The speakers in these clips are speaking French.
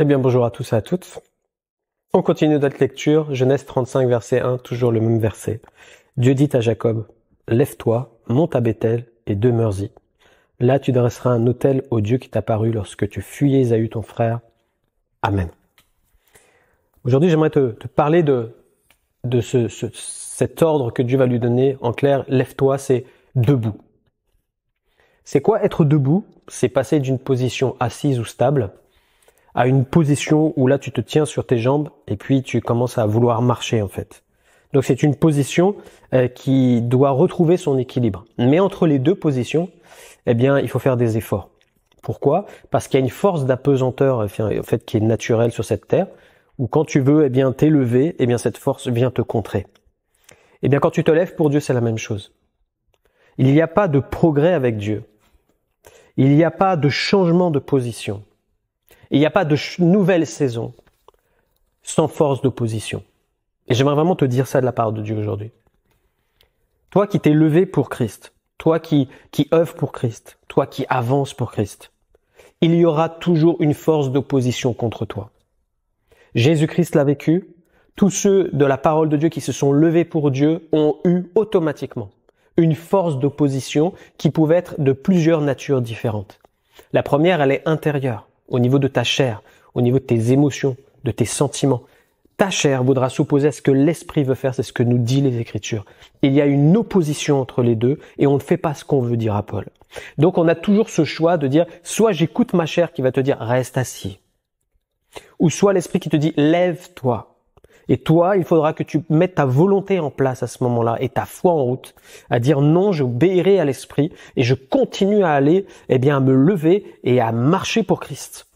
Eh bien, bonjour à tous et à toutes. On continue notre lecture, Genèse 35, verset 1, toujours le même verset. Dieu dit à Jacob, Lève-toi, monte à Bethel et demeure-y. Là, tu dresseras un autel au Dieu qui paru lorsque tu fuyais Esaü ton frère. Amen. Aujourd'hui, j'aimerais te, te, parler de, de ce, ce, cet ordre que Dieu va lui donner. En clair, lève-toi, c'est debout. C'est quoi être debout C'est passer d'une position assise ou stable à une position où là tu te tiens sur tes jambes et puis tu commences à vouloir marcher en fait. Donc c'est une position euh, qui doit retrouver son équilibre. Mais entre les deux positions, eh bien il faut faire des efforts. Pourquoi Parce qu'il y a une force d'apesanteur euh, en fait qui est naturelle sur cette terre où quand tu veux eh bien t'élever, eh bien cette force vient te contrer. Eh bien quand tu te lèves pour Dieu, c'est la même chose. Il n'y a pas de progrès avec Dieu. Il n'y a pas de changement de position il n'y a pas de nouvelle saison sans force d'opposition. Et j'aimerais vraiment te dire ça de la part de Dieu aujourd'hui. Toi qui t'es levé pour Christ, toi qui, qui pour Christ, toi qui avances pour Christ, il y aura toujours une force d'opposition contre toi. Jésus-Christ l'a vécu, tous ceux de la parole de Dieu qui se sont levés pour Dieu ont eu automatiquement une force d'opposition qui pouvait être de plusieurs natures différentes. La première, elle est intérieure au niveau de ta chair, au niveau de tes émotions, de tes sentiments. Ta chair voudra s'opposer à ce que l'esprit veut faire, c'est ce que nous dit les Écritures. Il y a une opposition entre les deux et on ne fait pas ce qu'on veut, dire à Paul. Donc on a toujours ce choix de dire, soit j'écoute ma chair qui va te dire reste assis, ou soit l'esprit qui te dit lève-toi. Et toi, il faudra que tu mettes ta volonté en place à ce moment-là et ta foi en route, à dire non, je obéirai à l'esprit et je continue à aller, eh bien, à me lever et à marcher pour Christ.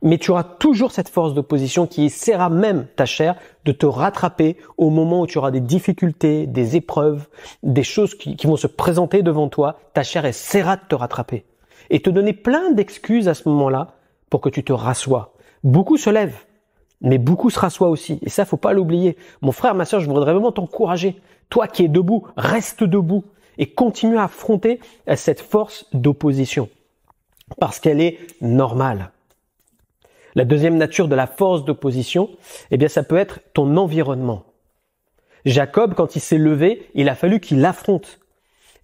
Mais tu auras toujours cette force d'opposition qui essaiera même ta chair de te rattraper au moment où tu auras des difficultés, des épreuves, des choses qui, vont se présenter devant toi. Ta chair essaiera de te rattraper et te donner plein d'excuses à ce moment-là pour que tu te rassoies. Beaucoup se lèvent mais beaucoup sera soi aussi. Et ça, faut pas l'oublier. Mon frère, ma soeur, je voudrais vraiment t'encourager. Toi qui es debout, reste debout et continue à affronter euh, cette force d'opposition parce qu'elle est normale. La deuxième nature de la force d'opposition, eh bien, ça peut être ton environnement. Jacob, quand il s'est levé, il a fallu qu'il affronte,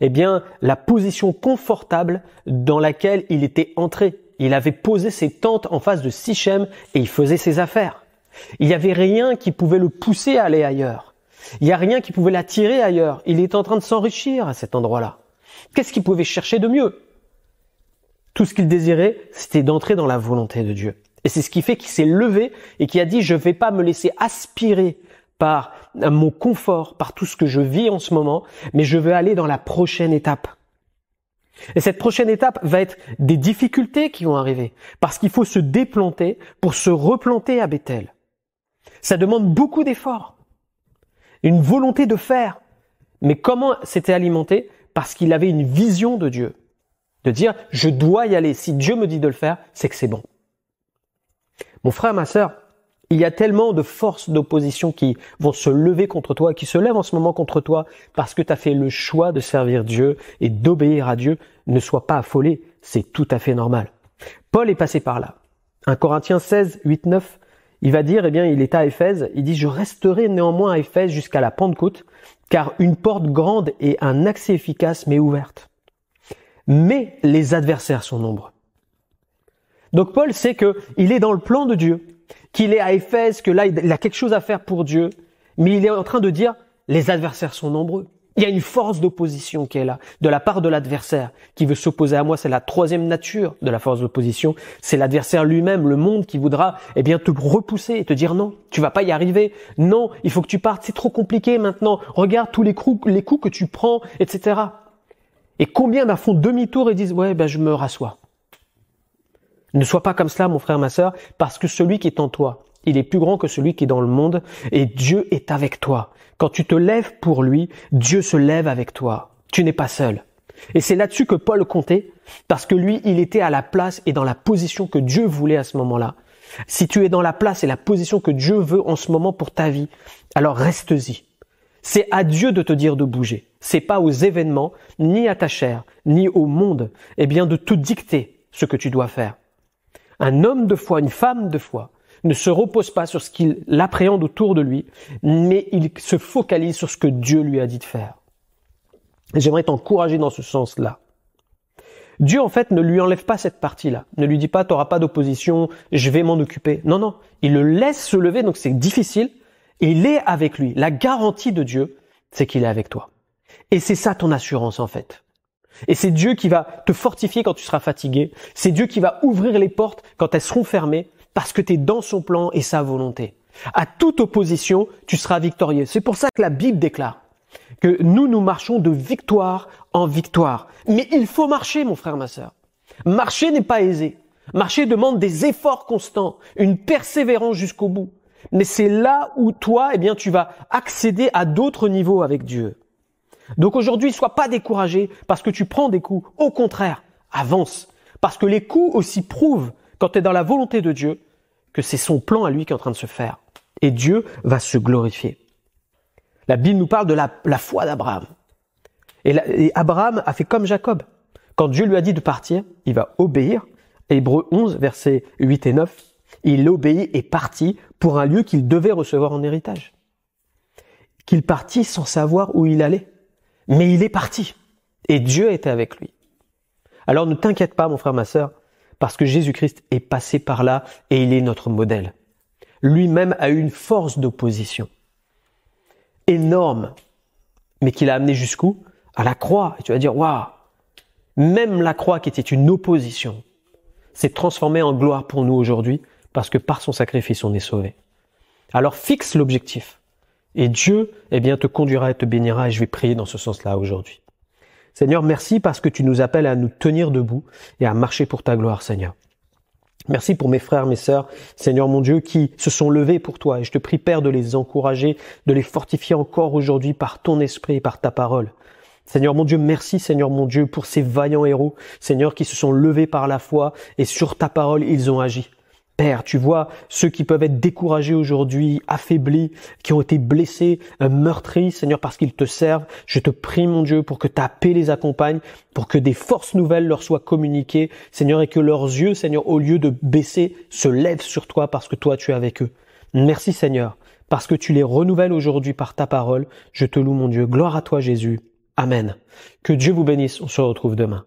eh bien, la position confortable dans laquelle il était entré. Il avait posé ses tentes en face de Sichem et il faisait ses affaires. Il n'y avait rien qui pouvait le pousser à aller ailleurs. Il n'y a rien qui pouvait l'attirer ailleurs. Il est en train de s'enrichir à cet endroit-là. Qu'est-ce qu'il pouvait chercher de mieux Tout ce qu'il désirait, c'était d'entrer dans la volonté de Dieu. Et c'est ce qui fait qu'il s'est levé et qu'il a dit, je ne vais pas me laisser aspirer par mon confort, par tout ce que je vis en ce moment, mais je veux aller dans la prochaine étape. Et cette prochaine étape va être des difficultés qui vont arriver, parce qu'il faut se déplanter pour se replanter à Bethel. Ça demande beaucoup d'efforts, une volonté de faire. Mais comment c'était alimenté Parce qu'il avait une vision de Dieu, de dire je dois y aller. Si Dieu me dit de le faire, c'est que c'est bon. Mon frère, ma sœur, il y a tellement de forces d'opposition qui vont se lever contre toi, qui se lèvent en ce moment contre toi, parce que tu as fait le choix de servir Dieu et d'obéir à Dieu. Ne sois pas affolé, c'est tout à fait normal. Paul est passé par là. 1 Corinthiens 16, 8, 9, il va dire, eh bien, il est à Éphèse, il dit, je resterai néanmoins à Éphèse jusqu'à la Pentecôte, car une porte grande et un accès efficace m'est ouverte. Mais les adversaires sont nombreux. Donc Paul sait que il est dans le plan de Dieu, qu'il est à Éphèse, que là, il a quelque chose à faire pour Dieu, mais il est en train de dire, les adversaires sont nombreux. Il y a une force d'opposition qui est là, de la part de l'adversaire, qui veut s'opposer à moi. C'est la troisième nature de la force d'opposition. C'est l'adversaire lui-même, le monde, qui voudra, eh bien, te repousser et te dire non, tu vas pas y arriver. Non, il faut que tu partes. C'est trop compliqué maintenant. Regarde tous les coups, que tu prends, etc. Et combien d'un font demi-tour et disent, ouais, ben, je me rassois. Ne sois pas comme cela, mon frère, ma sœur, parce que celui qui est en toi, il est plus grand que celui qui est dans le monde, et Dieu est avec toi. Quand tu te lèves pour lui, Dieu se lève avec toi. Tu n'es pas seul. Et c'est là-dessus que Paul comptait, parce que lui, il était à la place et dans la position que Dieu voulait à ce moment-là. Si tu es dans la place et la position que Dieu veut en ce moment pour ta vie, alors reste-y. C'est à Dieu de te dire de bouger. C'est pas aux événements, ni à ta chair, ni au monde, eh bien, de tout dicter ce que tu dois faire. Un homme de foi, une femme de foi, ne se repose pas sur ce qu'il appréhende autour de lui, mais il se focalise sur ce que Dieu lui a dit de faire. J'aimerais t'encourager dans ce sens-là. Dieu, en fait, ne lui enlève pas cette partie-là. Ne lui dit pas, t'auras pas d'opposition, je vais m'en occuper. Non, non. Il le laisse se lever, donc c'est difficile. il est avec lui. La garantie de Dieu, c'est qu'il est avec toi. Et c'est ça ton assurance, en fait. Et c'est Dieu qui va te fortifier quand tu seras fatigué. C'est Dieu qui va ouvrir les portes quand elles seront fermées parce que tu es dans son plan et sa volonté. À toute opposition, tu seras victorieux. C'est pour ça que la Bible déclare que nous, nous marchons de victoire en victoire. Mais il faut marcher, mon frère, ma sœur. Marcher n'est pas aisé. Marcher demande des efforts constants, une persévérance jusqu'au bout. Mais c'est là où toi, eh bien, tu vas accéder à d'autres niveaux avec Dieu. Donc aujourd'hui, sois pas découragé parce que tu prends des coups. Au contraire, avance. Parce que les coups aussi prouvent quand tu dans la volonté de Dieu, que c'est son plan à lui qui est en train de se faire. Et Dieu va se glorifier. La Bible nous parle de la, foi d'Abraham. Et, Abraham a fait comme Jacob. Quand Dieu lui a dit de partir, il va obéir. Hébreu 11, versets 8 et 9. Il obéit et partit pour un lieu qu'il devait recevoir en héritage. Qu'il partit sans savoir où il allait. Mais il est parti. Et Dieu était avec lui. Alors ne t'inquiète pas, mon frère, ma sœur, parce que Jésus-Christ est passé par là et il est notre modèle. Lui-même a eu une force d'opposition énorme, mais qu'il a amené jusqu'où À la croix. Et tu vas dire, waouh Même la croix qui était une opposition s'est transformée en gloire pour nous aujourd'hui parce que par son sacrifice, on est sauvé. Alors fixe l'objectif. Et Dieu, eh bien, te conduira et te bénira et je vais prier dans ce sens-là aujourd'hui. Seigneur, merci parce que tu nous appelles à nous tenir debout et à marcher pour ta gloire, Seigneur. Merci pour mes frères, mes sœurs, Seigneur mon Dieu, qui se sont levés pour toi. Et je te prie, Père, de les encourager, de les fortifier encore aujourd'hui par ton esprit et par ta parole. Seigneur mon Dieu, merci Seigneur mon Dieu pour ces vaillants héros, Seigneur, qui se sont levés par la foi et sur ta parole ils ont agi. Père, tu vois ceux qui peuvent être découragés aujourd'hui, affaiblis, qui ont été blessés, euh, meurtris, Seigneur, parce qu'ils te servent. Je te prie, mon Dieu, pour que ta paix les accompagne, pour que des forces nouvelles leur soient communiquées, Seigneur, et que leurs yeux, Seigneur, au lieu de baisser, se lèvent sur toi parce que toi, tu es avec eux. Merci, Seigneur, parce que tu les renouvelles aujourd'hui par ta parole. Je te loue, mon Dieu. Gloire à toi, Jésus. Amen. Que Dieu vous bénisse. On se retrouve demain.